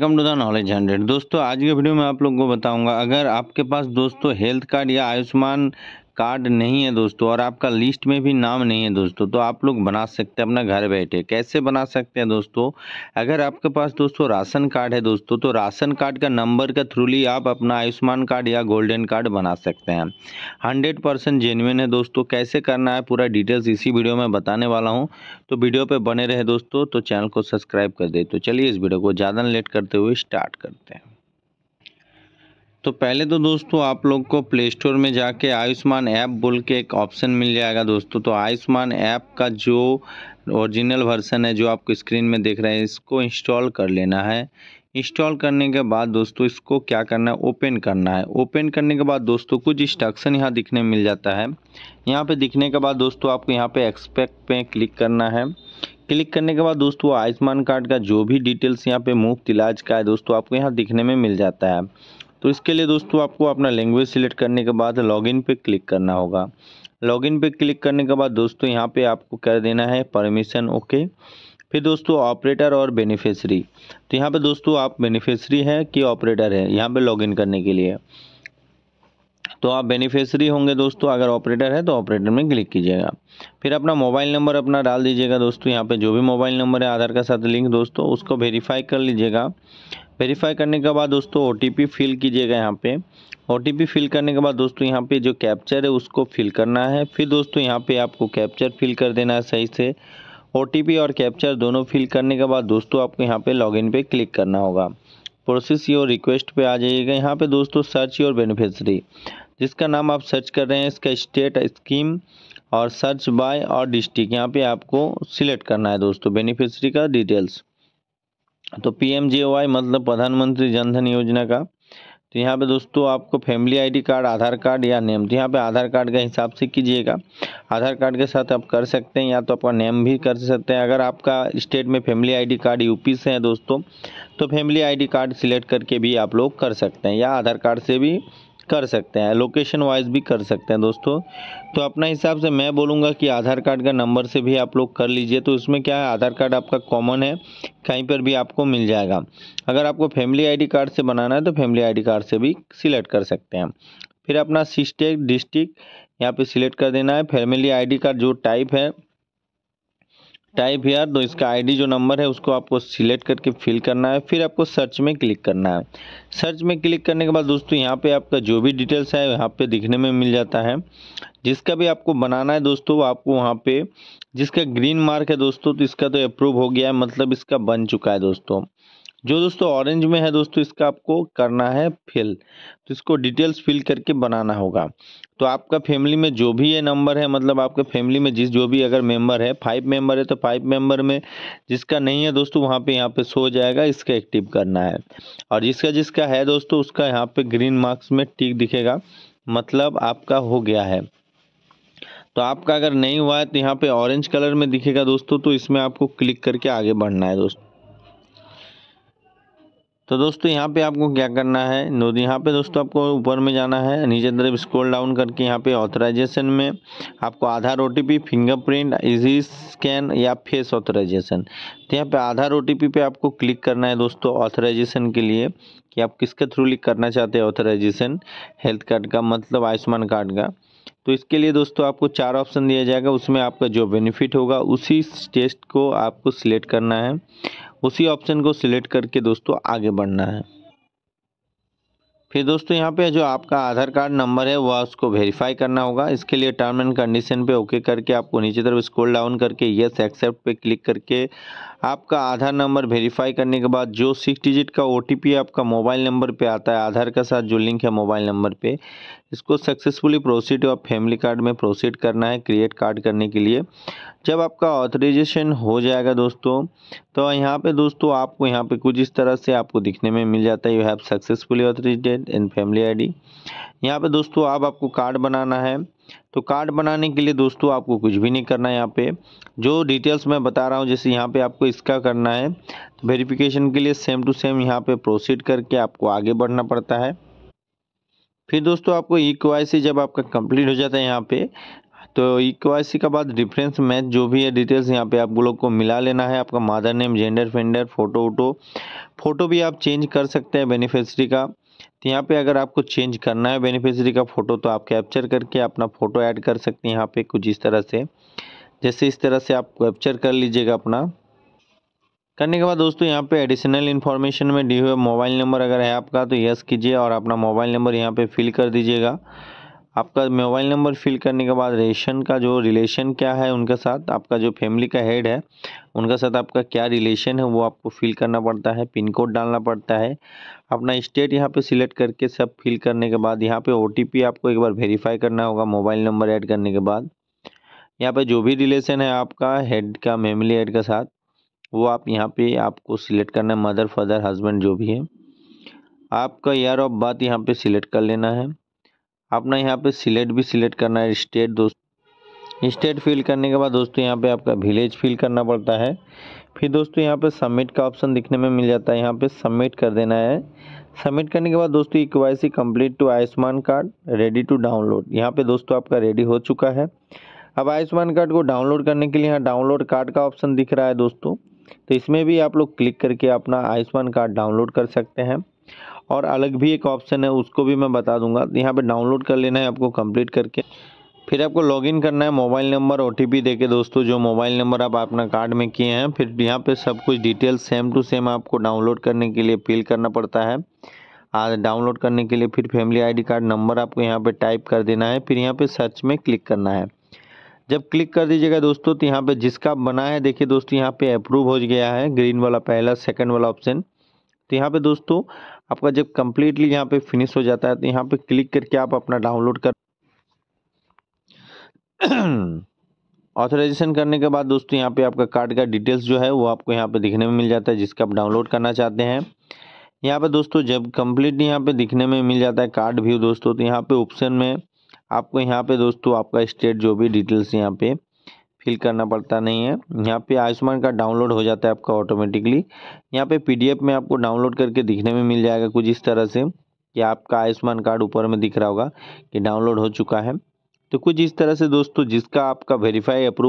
welcome to the knowledge hundred दोस्तों आज के वीडियो में आप लोग को बताऊंगा अगर आपके पास दोस्तों हेल्थ कार्ड या आयुष्मान कार्ड नहीं है दोस्तों और आपका लिस्ट में भी नाम नहीं है दोस्तों तो आप लोग बना सकते हैं अपना घर बैठे कैसे बना सकते हैं दोस्तों अगर आपके पास दोस्तों राशन कार्ड है दोस्तों तो राशन कार्ड का नंबर का थ्रूली आप अपना आयुष्मान कार्ड या गोल्डन कार्ड बना सकते हैं हंड्रेड परसेंट जेन्यन है दोस्तों कैसे करना है पूरा डिटेल्स इसी वीडियो में बताने वाला हूँ तो वीडियो पर बने रहे दोस्तों तो चैनल को सब्सक्राइब कर दे तो चलिए इस वीडियो को ज़्यादा लेट करते हुए स्टार्ट करते हैं तो पहले तो दोस्तों आप लोग को प्ले स्टोर में जाके आयुष्मान ऐप बोल के एक ऑप्शन मिल जाएगा दोस्तों तो आयुष्मान ऐप का जो ओरिजिनल वर्सन है जो आपको स्क्रीन में देख रहे हैं इसको इंस्टॉल कर लेना है इंस्टॉल करने के बाद दोस्तों इसको क्या करना है ओपन करना है ओपन करने के बाद दोस्तों कुछ इंस्ट्रक्शन यहाँ दिखने मिल जाता है यहाँ पे दिखने के बाद दोस्तों आपको यहाँ पे एक्सपेक्ट पे क्लिक करना है क्लिक करने के बाद दोस्तों आयुष्मान कार्ड का जो भी डिटेल्स यहाँ पे मुफ्त इलाज का है दोस्तों आपको यहाँ दिखने में मिल जाता है तो इसके लिए दोस्तों आपको अपना लैंग्वेज सिलेक्ट करने के बाद लॉगिन पे क्लिक करना होगा लॉगिन पे क्लिक करने के बाद दोस्तों यहाँ पे आपको कर देना है परमिशन ओके फिर दोस्तों ऑपरेटर और बेनिफिशरी तो यहाँ पे दोस्तों आप बेनिफिशरी हैं कि ऑपरेटर है यहाँ पे लॉगिन करने के लिए तो आप बेनिफिशरी होंगे दोस्तों अगर ऑपरेटर है तो ऑपरेटर में क्लिक कीजिएगा फिर अपना मोबाइल नंबर अपना डाल दीजिएगा दोस्तों यहाँ पे जो भी मोबाइल नंबर है आधार के साथ लिंक दोस्तों उसको वेरीफाई कर लीजिएगा वेरीफाई करने के बाद दोस्तों ओ फिल कीजिएगा यहाँ पे ओ फिल करने के बाद दोस्तों यहाँ पे जो कैप्चर है उसको फिल करना है फिर दोस्तों यहाँ पे आपको कैप्चर फिल कर देना है सही से ओ और कैप्चर दोनों फिल करने के बाद दोस्तों आपको यहाँ पे लॉगिन पे क्लिक करना होगा प्रोसेस योर रिक्वेस्ट पे आ जाइएगा यहाँ पे दोस्तों सर्च योर बेनिफिशरी जिसका नाम आप सर्च कर रहे हैं इसका स्टेट स्कीम और सर्च बाय और डिस्ट्रिक्ट यहाँ पे आपको सिलेक्ट करना है दोस्तों बेनिफिशरी का डिटेल्स तो पी मतलब प्रधानमंत्री जनधन योजना का तो यहाँ पे दोस्तों आपको family ID card Aadhaar card या नेम तो यहाँ पे आधार कार्ड के हिसाब से कीजिएगा आधार कार्ड के साथ आप कर सकते हैं या तो आपका नेम भी कर सकते हैं अगर आपका स्टेट में फैमिली आईडी कार्ड यूपी से है दोस्तों तो फैमिली आईडी कार्ड सिलेक्ट करके भी आप लोग कर सकते हैं या आधार कार्ड से भी कर सकते हैं लोकेशन वाइज भी कर सकते हैं दोस्तों तो अपना हिसाब से मैं बोलूँगा कि आधार कार्ड का नंबर से भी आप लोग कर लीजिए तो उसमें क्या है आधार कार्ड आपका कॉमन है कहीं पर भी आपको मिल जाएगा अगर आपको फैमिली आईडी कार्ड से बनाना है तो फैमिली आईडी कार्ड से भी सिलेक्ट कर सकते हैं फिर अपना सिस्टेक डिस्ट्रिक्ट यहाँ पे सिलेक्ट कर देना है फैमिली आईडी कार्ड जो टाइप है टाइप हेयर तो इसका आईडी जो नंबर है उसको आपको सिलेक्ट करके फिल करना है फिर आपको सर्च में क्लिक करना है सर्च में क्लिक करने के बाद दोस्तों यहाँ पे आपका जो भी डिटेल्स है यहाँ पे दिखने में मिल जाता है जिसका भी आपको बनाना है दोस्तों आपको वहाँ पे जिसका ग्रीन मार्क है दोस्तों तो इसका तो अप्रूव हो गया है मतलब इसका बन चुका है दोस्तों जो दोस्तों ऑरेंज में है दोस्तों इसका आपको करना है फिल तो इसको डिटेल्स फिल करके बनाना होगा तो आपका फैमिली में जो भी ये नंबर है मतलब आपके फैमिली में जिस जो भी अगर मेंबर है फाइव मेंबर है तो फाइव मेंबर में जिसका नहीं है दोस्तों वहाँ पे यहाँ पे सो जाएगा इसका एक्टिव करना है और जिसका जिसका है दोस्तों उसका यहाँ पे ग्रीन मार्क्स में टिक दिखेगा मतलब आपका हो गया है तो आपका अगर नहीं हुआ है तो यहाँ पे ऑरेंज कलर में दिखेगा दोस्तों तो इसमें आपको क्लिक करके आगे बढ़ना है दोस्तों तो दोस्तों यहाँ पे आपको क्या करना है यहाँ पे दोस्तों आपको ऊपर में जाना है नीचे तरफ स्क्रॉल डाउन करके यहाँ पे ऑथराइजेशन में आपको Aadhaar O fingerprint easy scan या फेस ऑथराइजेशन तो यहाँ पे आधार ओ पे आपको क्लिक करना है दोस्तों ऑथराइजेशन के लिए कि आप किसके थ्रू लिख करना चाहते हैं ऑथराइजेशन हेल्थ कार्ड का मतलब आयुष्मान कार्ड का तो इसके लिए दोस्तों आपको चार ऑप्शन दिया जाएगा उसमें आपका जो बेनिफिट होगा उसी टेस्ट को आपको सिलेक्ट करना है उसी ऑप्शन को सिलेक्ट करके दोस्तों आगे बढ़ना है फिर दोस्तों यहाँ पे जो आपका आधार कार्ड नंबर है वह उसको वेरीफाई करना होगा इसके लिए टर्म एंड कंडीशन पे ओके करके आपको नीचे तरफ स्क्रॉल डाउन करके यस एक्सेप्ट पे क्लिक करके आपका आधार नंबर वेरीफाई करने के बाद जो सिक्स डिजिट का ओ आपका मोबाइल नंबर पे आता है आधार के साथ जो लिंक है मोबाइल नंबर पे इसको सक्सेसफुली प्रोसीड और फैमिली कार्ड में प्रोसीड करना है क्रिएट कार्ड करने के लिए जब आपका ऑथराइजेशन हो जाएगा दोस्तों तो यहाँ पे दोस्तों आपको यहाँ पे कुछ इस तरह से आपको दिखने में मिल जाता है you have successfully authorised in family ID यहाँ पे दोस्तों आप आपको कार्ड बनाना है तो कार्ड बनाने के लिए दोस्तों आपको कुछ भी नहीं करना है यहाँ पे जो डिटेल्स मैं बता रहा हूँ जैसे यहाँ पे आपको इसका करना है तो वेरिफिकेशन के लिए सेम टू सेम यहाँ पे प्रोसीड करके आपको आगे बढ़ना पड़ता है फिर दोस्तों आपको ई e जब आपका कंप्लीट हो जाता है यहाँ पे तो ई e के बाद डिफरेंस मैच जो भी है डिटेल्स यहाँ पे आप लोग को मिला लेना है आपका मादर नेम जेंडर फेंडर फोटो वोटो फोटो भी आप चेंज कर सकते हैं बेनिफिशरी का तो यहाँ पे अगर आपको चेंज करना है बेनिफिशरी का फ़ोटो तो आप कैप्चर करके अपना फ़ोटो ऐड कर सकते हैं यहाँ पे कुछ इस तरह से जैसे इस तरह से आप कैप्चर कर लीजिएगा अपना करने के बाद दोस्तों यहाँ पे एडिशनल इन्फॉर्मेशन में डी हुए मोबाइल नंबर अगर है आपका तो यस कीजिए और अपना मोबाइल नंबर यहाँ पे फिल कर दीजिएगा आपका मोबाइल नंबर फिल करने के बाद रेशन का जो रिलेशन क्या है उनके साथ आपका जो फैमिली का हेड है उनके साथ आपका क्या रिलेशन है वो आपको फिल करना पड़ता है पिन कोड डालना पड़ता है अपना स्टेट यहाँ पे सिलेक्ट करके सब फिल करने के बाद यहाँ पे ओ आपको एक बार वेरीफाई करना होगा मोबाइल नंबर ऐड करने के बाद यहाँ पर जो भी रिलेशन है आपका हेड का फैमिली हेड के साथ वो आप यहाँ पे आपको सिलेक्ट करना है मदर फादर हस्बैंड जो भी है आपका ईयर ऑफ बर्थ यहाँ पे सिलेक्ट कर लेना है अपना यहाँ पे सिलेक्ट भी सिलेक्ट करना है स्टेट दोस्त स्टेट फिल करने के बाद दोस्तों यहाँ पे आपका विलेज फिल करना पड़ता है फिर दोस्तों यहाँ पे सबमिट का ऑप्शन दिखने में मिल जाता है यहाँ पे सबमिट कर देना है सबमिट करने के बाद दोस्तों eKYC complete to Ayushman card ready to download यहाँ पे दोस्तों आपका रेडी हो चुका है अब आयुष्मान कार्ड को डाउनलोड करने के लिए यहाँ डाउनलोड कार्ड का ऑप्शन दिख रहा है दोस्तों तो इसमें भी आप लोग क्लिक करके अपना आयुष्मान कार्ड डाउनलोड कर सकते हैं और अलग भी एक ऑप्शन है उसको भी मैं बता दूंगा यहाँ पे डाउनलोड कर लेना है आपको कंप्लीट करके फिर आपको लॉगिन करना है mobile number O T P दोस्तों जो मोबाइल नंबर आप अपना कार्ड में किए हैं फिर यहाँ पे सब कुछ डिटेल सेम टू सेम आपको डाउनलोड करने के लिए फिल करना पड़ता है आज डाउनलोड करने के लिए फिर फैमिली आईडी कार्ड नंबर आपको यहाँ पे टाइप कर देना है फिर यहाँ पे सर्च में क्लिक करना है जब क्लिक कर दीजिएगा दोस्तों तो यहाँ पे जिसका बना है देखिए दोस्तों यहाँ पे अप्रूव हो गया है ग्रीन वाला पहला सेकंड वाला ऑप्शन तो यहाँ पे दोस्तों आपका जब कम्प्लीटली यहाँ पे फिनिश हो जाता है तो यहाँ पे क्लिक करके आप अपना डाउनलोड कर ऑथराइजेशन करने के बाद दोस्तों यहाँ पे आपका कार्ड का डिटेल्स जो है वो आपको यहाँ पे दिखने में मिल जाता है जिसका आप डाउनलोड करना चाहते हैं यहाँ पे दोस्तों जब कम्प्लीटली यहाँ पे दिखने में मिल जाता है कार्ड व्यू दोस्तों तो यहाँ पे ऑप्शन में आपको यहाँ पे दोस्तों आपका स्टेट जो भी डिटेल्स यहाँ पे फिल करना पड़ता नहीं है यहाँ पे आयुष्मान कार्ड डाउनलोड हो जाता है आपका ऑटोमेटिकली यहाँ पे पीडीएफ में आपको डाउनलोड करके दिखने में मिल जाएगा कुछ इस तरह से कि आपका आयुष्मान कार्ड ऊपर में दिख रहा होगा कि डाउनलोड हो चुका है तो कुछ इस तरह से दोस्तों जिसका आपका वेरीफाई अप्रूव